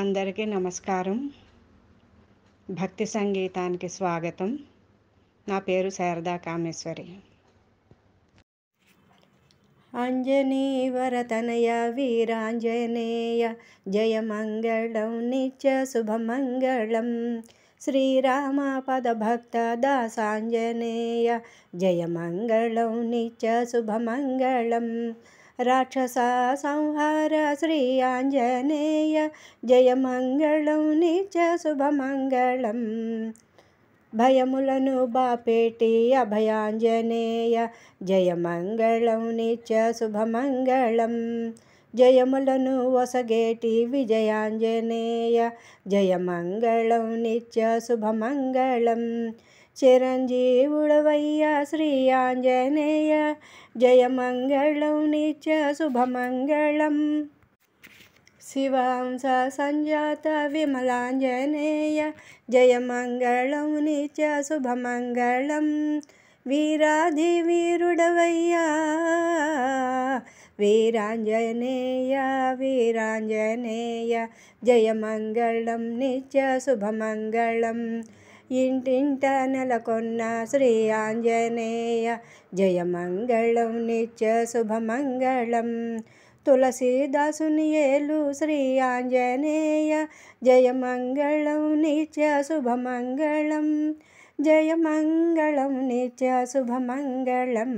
అందరికీ నమస్కారం భక్తి సంగీతానికి స్వాగతం నా పేరు శారదా కామేశ్వరి అంజనీ వరతనయ వీరాంజనేయ మంగళం నిత్య శుభమంగళం జయ మంగళం నిత్య శుభమంగళం राक्षसा संहार श्रीयाञ्जनेय जय मङ्गलं शुभमङ्गलम् भयमुलनु बापेटी अभयाञ्जनेय जय मङ्गलं नीचुभमङ्गलं जयमुलनु वसगेटी विजयाञ्जनेय जय मङ्गलं नी चिरञ्जी उडवैया श्रीयाञ्जनेया जय मङ्गलं नीचुभमङ्गलम् शिवांस सञ्जाता विमलाञ्जनेया जयमङ्गलं नीचुभमङ्गलं वीराधिवीरुडवय्या वीराञ्जनेया वीराञ्जनेया जय मङ्गलं नीचुभमङ्गलम् इण्ट न श्री आञ्जनेय जयमङ्गलं नित्यशुभमङ्गलं तुलसीदासुनि श्री आञ्जनेय जयमङ्गलं नित्यशुभमङ्गलं जय मङ्गलं नित्यशुभमङ्गलं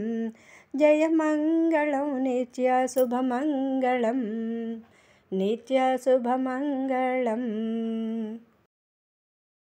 जय मङ्गलं नित्यशुभमङ्गलं नित्यशुभमङ्गलम्